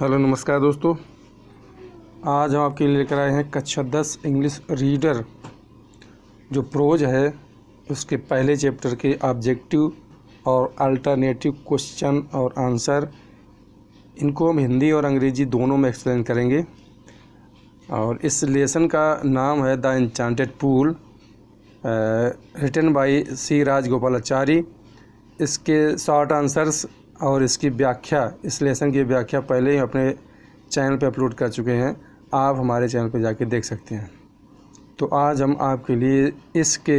hello नमस्कार दोस्तों आज हम आपके लिए लेकर आए हैं कक्षा दस इंग्लिश रीडर जो प्रोज है उसके पहले चैप्टर के ऑब्जेक्टिव और अल्टरनेटिव क्वेश्चन और आंसर इनको हम हिंदी और अंग्रेजी दोनों में एक्सप्लेन करेंगे और इस लेसन का नाम है the enchanted pool written by C Rajagopalachari इसके शॉर्ट आंसर्स और इसकी व्याख्या इस लेसन की व्याख्या पहले ही अपने चैनल पर अपलोड कर चुके हैं आप हमारे चैनल पर जाके देख सकते हैं तो आज हम आपके लिए इसके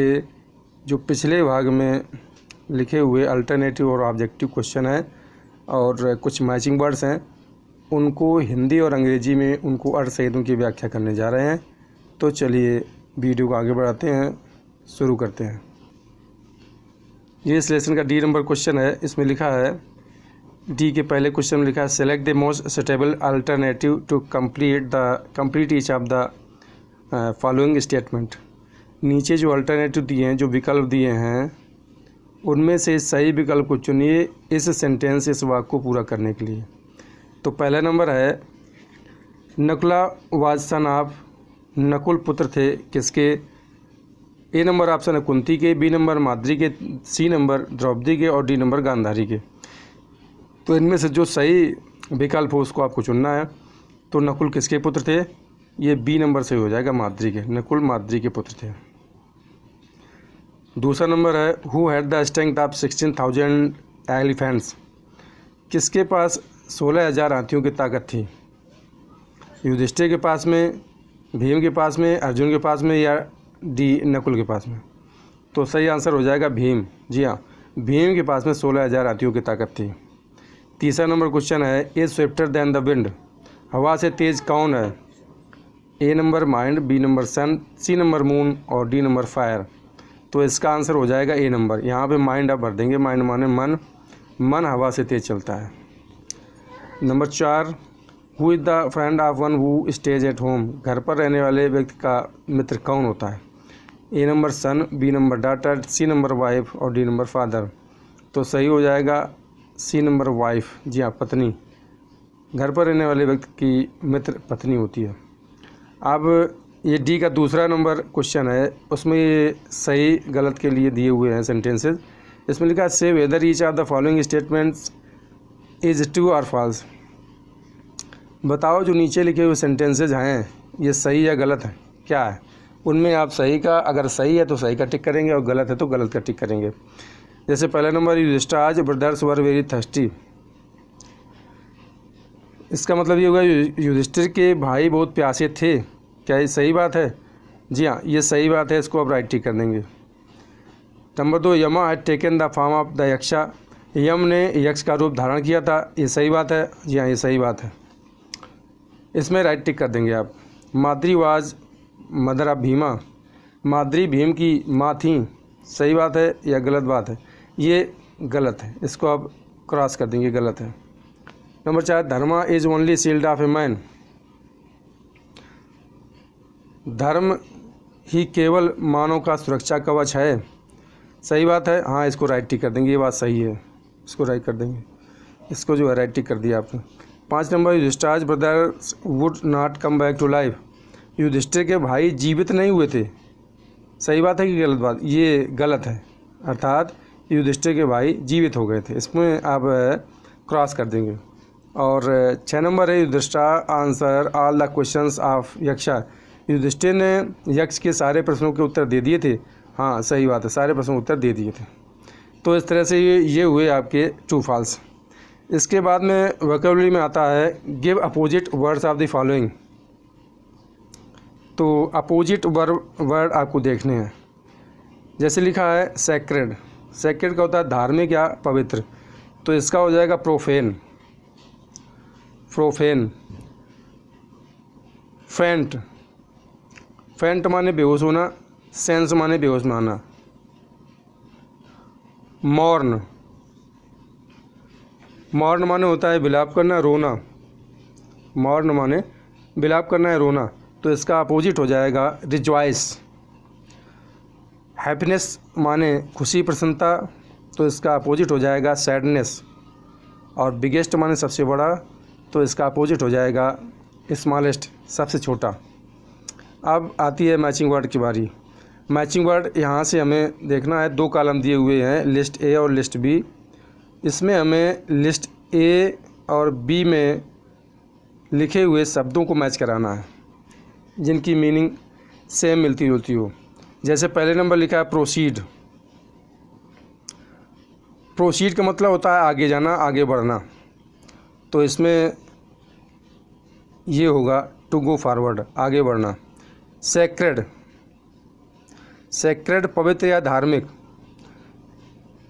जो पिछले भाग में लिखे हुए अल्टरनेटिव और ऑब्जेक्टिव क्वेश्चन हैं और कुछ मैचिंग वर्ड्स हैं उनको हिंदी और अंग्रेज़ी में उनको अर्थ सहितों की व्याख्या करने जा रहे हैं तो चलिए वीडियो को आगे बढ़ाते हैं शुरू करते हैं ये इस लेसन का डी नंबर क्वेश्चन है इसमें लिखा है डी के पहले क्वेश्चन में लिखा है select the most suitable alternative to complete the complete each of the following statement नीचे जो अल्टरनेटिव दिए हैं जो विकल्प दिए हैं उनमें से सही विकल्प को चुनिए इस सेंटेंस इस वाक को पूरा करने के लिए तो पहला नंबर है Nakula was son of Nakul पुत्र थे किसके ए नंबर ऑप्शन है कुंती के बी नंबर माद्री के सी नंबर द्रौपदी के और डी नंबर गांधारी के तो इनमें से जो सही विकल्प हो उसको आपको चुनना है तो नकुल किसके पुत्र थे ये बी नंबर सही हो जाएगा माद्री के नकुल माद्री के पुत्र थे दूसरा नंबर है who had the strength of sixteen thousand elephants किसके पास सोलह हज़ार हाथियों की ताकत थी युधिष्ठिर के पास में भीम के पास में अर्जुन के पास में या डी नकुल के पास में तो सही आंसर हो जाएगा भीम जी हाँ भीम के पास में सोलह हज़ार हाथियों की ताकत थी तीसरा नंबर क्वेश्चन है A swifter than the wind हवा से तेज़ कौन है A number mind B number sun C number moon और डी नंबर फायर तो इसका आंसर हो जाएगा ए नंबर यहाँ पे माइंड आप भर देंगे माइंड माने मन मन हवा से तेज़ चलता है नंबर चार who is the friend of one who stays at home घर पर रहने वाले व्यक्ति का मित्र कौन होता है A number son B number daughter C number wife और डी नंबर फादर तो सही हो जाएगा सी नंबर वाइफ जी हाँ पत्नी घर पर रहने वाले व्यक्ति की मित्र पत्नी होती है अब ये डी का दूसरा नंबर क्वेश्चन है उसमें ये सही गलत के लिए दिए हुए हैं सेंटेंसेज इसमें लिखा से whether each are the following statements is true और फॉल्स बताओ जो नीचे लिखे हुए सेंटेंसेज हैं ये सही या गलत हैं क्या है उनमें आप सही का अगर सही है तो सही का टिक करेंगे और गलत है तो गलत का टिक करेंगे जैसे पहला number Yudhishthira's brothers were very thirsty इसका मतलब ये होगा युधिष्ठिर के भाई बहुत प्यासे थे क्या ये सही बात है जी हाँ ये सही बात है इसको आप राइट ठीक कर देंगे नंबर दो Yama had taken the form of the Yaksha Yama ने यक्ष का रूप धारण किया था ये सही बात है जी हाँ ये सही बात है इसमें राइट टिक कर देंगे आप Madri was mother of Bhima Madri Bhim की माँ थी सही बात है या गलत बात है ये गलत है इसको आप क्रॉस कर देंगे गलत है नंबर चार Dharma is only shield of a man धर्म ही केवल मानव का सुरक्षा कवच है सही बात है हाँ इसको राइट टिक कर देंगे ये बात सही है इसको राइट कर देंगे इसको जो है राइट टिक कर दिया आपने पाँच number Yudhishthira's brothers would not come back to life Yudhishthir के भाई जीवित नहीं हुए थे सही बात है कि गलत बात ये गलत है अर्थात युधिष्ठिर के भाई जीवित हो गए थे इसमें आप क्रॉस कर देंगे और छः नंबर है Yudhishthira answer all the questions of Yaksha Yudhishthir ने यक्ष के सारे प्रश्नों के उत्तर दे दिए थे हाँ सही बात है सारे प्रश्नों उत्तर दे दिए थे तो इस तरह से ये ये हुए आपके टू फॉल्स इसके बाद में वोकेबलरी में आता है give opposite words of the following तो अपोजिट वर्ड आपको देखने हैं जैसे लिखा है सेक्रेड सेक्रेट का होता है धार्मिक या पवित्र तो इसका हो जाएगा प्रोफेन प्रोफेन फेंट फेंट माने बेहोश होना सेंस माने बेहोश माना मॉर्न मॉर्न माने होता है बिलाप करना रोना मॉर्न माने बिलाप करना है रोना तो इसका अपोजिट हो जाएगा रिजवाइस हैप्पीनेस माने खुशी प्रसन्नता तो इसका अपोजिट हो जाएगा सैडनेस और बिगेस्ट माने सबसे बड़ा तो इसका अपोजिट हो जाएगा स्मॉलेस्ट सबसे छोटा अब आती है मैचिंग वर्ड की बारी मैचिंग वर्ड यहाँ से हमें देखना है दो कॉलम दिए हुए हैं लिस्ट ए और लिस्ट बी इसमें हमें लिस्ट ए और बी में लिखे हुए शब्दों को मैच कराना है जिनकी मीनिंग सेम मिलती जुलती हो जैसे पहले नंबर लिखा है प्रोसीड प्रोसीड का मतलब होता है आगे जाना आगे बढ़ना तो इसमें ये होगा टू गो फॉरवर्ड आगे बढ़ना सेक्रेड सेक्रेड पवित्र या धार्मिक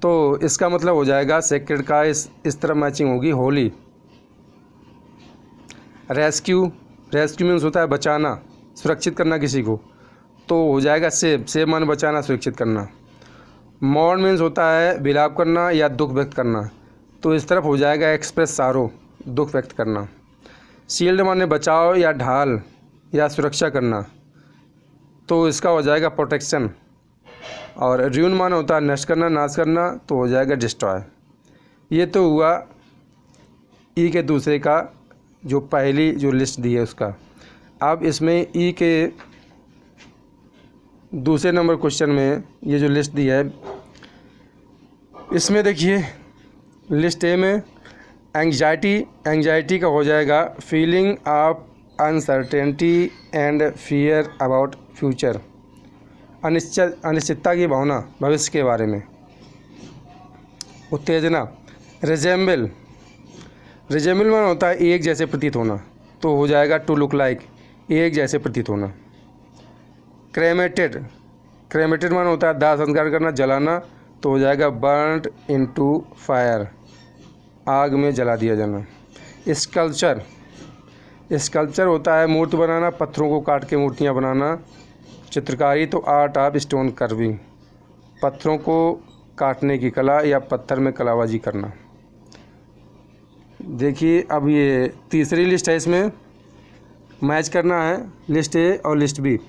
तो इसका मतलब हो जाएगा सेक्रेड का इस इस तरह मैचिंग होगी होली रेस्क्यू रेस्क्यू मीन्स होता है बचाना सुरक्षित करना किसी को तो हो जाएगा सेब सेब मन बचाना सुरक्षित करना मौन मीन्स होता है विलाप करना या दुख व्यक्त करना तो इस तरफ हो जाएगा एक्सप्रेस सारो दुख व्यक्त करना शील्ड माने बचाओ या ढाल या सुरक्षा करना तो इसका हो जाएगा प्रोटेक्शन और र्यून माने होता है नष्ट करना नाश करना तो हो जाएगा डिस्ट्रॉय ये तो हुआ ई e के दूसरे का जो पहली जो लिस्ट दी है उसका अब इसमें ई e के दूसरे नंबर क्वेश्चन में ये जो लिस्ट दिया है इसमें देखिए लिस्ट ए में एंगजाइटी एंगजाइटी का हो जाएगा feeling of uncertainty and fear about future अनिश्चित अनिश्चितता की भावना भविष्य के बारे में उत्तेजना रिजेम्बल रिजेम्बल में होता है एक जैसे प्रतीत होना तो हो जाएगा टू लुक लाइक एक जैसे प्रतीत होना क्रेमेटेड क्रेमेटेड मान होता है दाह संस्कार करना जलाना तो हो जाएगा इन इनटू फायर आग में जला दिया जाना स्कल्पचर स्कल्पचर होता है मूर्ति बनाना पत्थरों को काट के मूर्तियाँ बनाना चित्रकारी तो आर्ट ऑफ स्टोन कर्विंग पत्थरों को काटने की कला या पत्थर में कलाबाजी करना देखिए अब ये तीसरी लिस्ट है इसमें मैच करना है लिस्ट ए और लिस्ट बी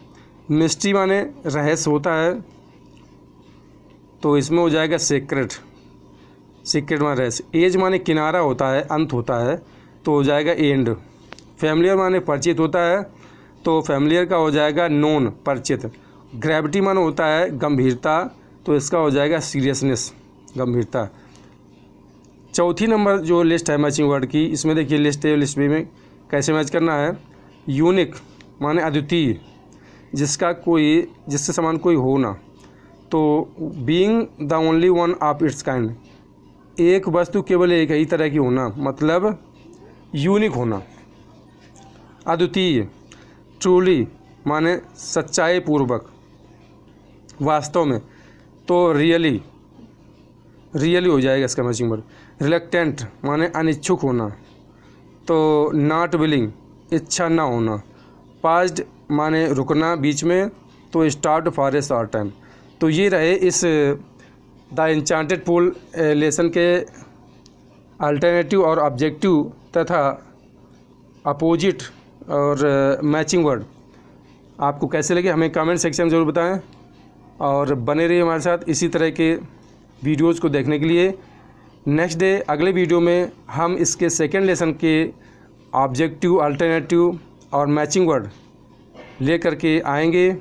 मिस्ट्री माने रहस्य होता है तो इसमें हो जाएगा सीक्रेट सीक्रेट माने रहस्य एज माने किनारा होता है अंत होता है तो हो जाएगा एंड फैमिलियर माने परिचित होता है तो फैमिलियर का हो जाएगा नोन परिचित ग्रेविटी माने होता है गंभीरता तो इसका हो जाएगा सीरियसनेस गंभीरता चौथी नंबर जो लिस्ट है मैचिंग वर्ड की इसमें देखिए लिस्ट है लिस्ट में कैसे मैच करना है यूनिक माने अद्वितीय जिसका कोई जिससे समान कोई हो ना तो being the only one of its kind एक वस्तु केवल एक ही तरह की होना मतलब यूनिक होना अद्वितीय ट्रूली माने सच्चाई पूर्वक वास्तव में तो रियली रियली हो जाएगा इसका मैचिंग वर्ड रिलेक्टेंट माने अनिच्छुक होना तो नॉट विलिंग इच्छा ना होना पास्ट माने रुकना बीच में तो start for a short time तो ये रहे इस द इंचांटेड पुल लेसन के अल्टरनेटिव और ऑब्जेक्टिव तथा अपोजिट और मैचिंग वर्ड आपको कैसे लगे हमें कमेंट सेक्शन में ज़रूर बताएं और बने रहिए हमारे साथ इसी तरह के वीडियोज़ को देखने के लिए नेक्स्ट डे अगले वीडियो में हम इसके सेकेंड लेसन के ऑब्जेक्टिव अल्टरनेटिव और मैचिंग वर्ड लेकर के आएंगे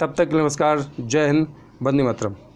तब तक नमस्कार जय हिंद बंदी मातरम